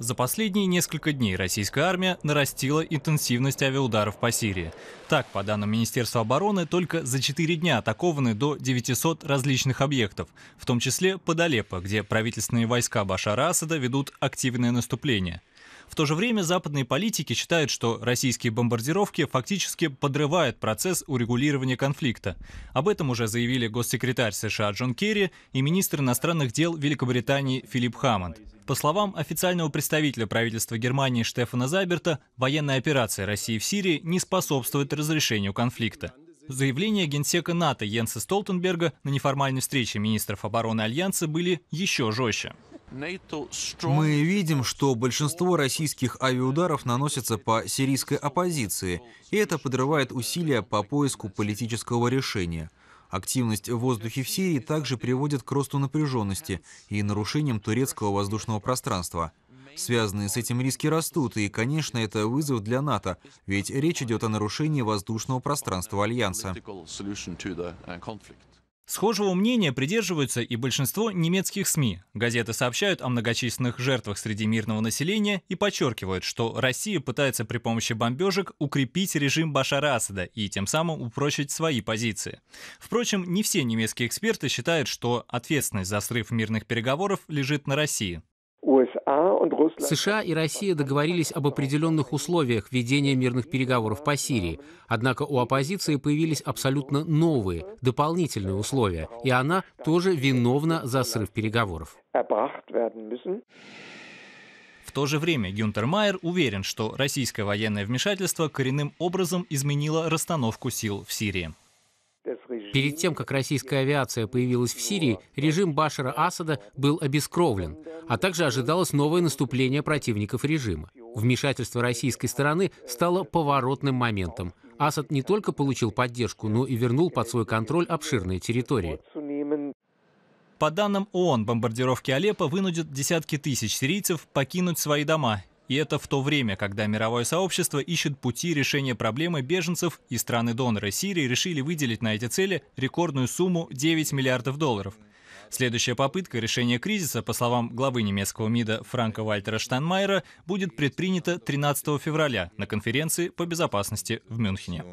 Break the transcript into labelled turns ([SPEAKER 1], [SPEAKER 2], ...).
[SPEAKER 1] За последние несколько дней российская армия нарастила интенсивность авиаударов по Сирии. Так, по данным Министерства обороны, только за 4 дня атакованы до 900 различных объектов, в том числе под Алеппо, где правительственные войска Башара Асада ведут активное наступление. В то же время западные политики считают, что российские бомбардировки фактически подрывают процесс урегулирования конфликта. Об этом уже заявили госсекретарь США Джон Керри и министр иностранных дел Великобритании Филипп Хаммонд. По словам официального представителя правительства Германии Штефана Заберта, военная операция России в Сирии не способствует разрешению конфликта. Заявления генсека НАТО Йенса Столтенберга на неформальной встрече министров
[SPEAKER 2] обороны Альянса были еще жестче.
[SPEAKER 3] Мы
[SPEAKER 2] видим, что большинство российских авиаударов наносятся по сирийской оппозиции, и это подрывает усилия по поиску политического решения. Активность в воздухе в Сирии также приводит к росту напряженности и нарушениям турецкого воздушного пространства. Связанные с этим риски растут, и, конечно, это вызов для НАТО, ведь речь идет о нарушении воздушного пространства Альянса. Схожего мнения придерживаются
[SPEAKER 1] и большинство немецких СМИ. Газеты сообщают о многочисленных жертвах среди мирного населения и подчеркивают, что Россия пытается при помощи бомбежек укрепить режим Башара Асада и тем самым упрочить свои позиции. Впрочем, не все немецкие эксперты считают, что
[SPEAKER 3] ответственность за срыв мирных переговоров лежит на России. А США и Россия договорились об определенных условиях ведения мирных переговоров по Сирии. Однако у оппозиции появились абсолютно новые, дополнительные условия, и она тоже виновна за срыв переговоров. В
[SPEAKER 2] то же
[SPEAKER 1] время Гюнтер Майер уверен, что российское военное вмешательство коренным образом изменило
[SPEAKER 3] расстановку сил в Сирии. Перед тем, как российская авиация появилась в Сирии, режим Башара Асада был обескровлен, а также ожидалось новое наступление противников режима. Вмешательство российской стороны стало поворотным моментом. Асад не только получил поддержку, но и вернул под свой контроль обширные территории. По данным ООН, бомбардировки Алеппо вынудят десятки тысяч сирийцев покинуть свои дома
[SPEAKER 1] и это в то время, когда мировое сообщество ищет пути решения проблемы беженцев и страны-доноры Сирии решили выделить на эти цели рекордную сумму 9 миллиардов долларов. Следующая попытка решения кризиса, по словам главы немецкого МИДа Франка Вальтера Штайнмайера, будет предпринята 13 февраля на конференции по безопасности
[SPEAKER 3] в Мюнхене.